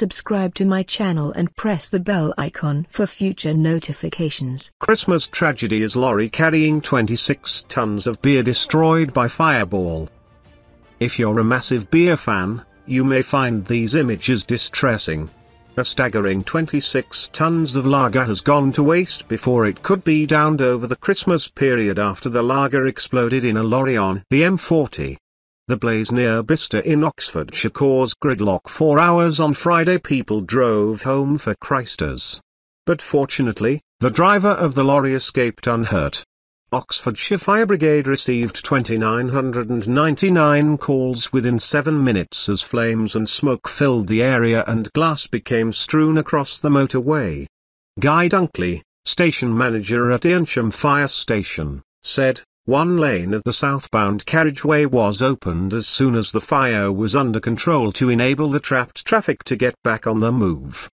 subscribe to my channel and press the bell icon for future notifications. Christmas tragedy is lorry carrying 26 tons of beer destroyed by fireball. If you're a massive beer fan, you may find these images distressing. A staggering 26 tons of lager has gone to waste before it could be downed over the Christmas period after the lager exploded in a lorry on the M40. The blaze near Bicester in Oxfordshire caused gridlock for hours on Friday people drove home for Christers. But fortunately, the driver of the lorry escaped unhurt. Oxfordshire Fire Brigade received 2,999 calls within seven minutes as flames and smoke filled the area and glass became strewn across the motorway. Guy Dunkley, station manager at Earnsham Fire Station, said, one lane of the southbound carriageway was opened as soon as the fire was under control to enable the trapped traffic to get back on the move.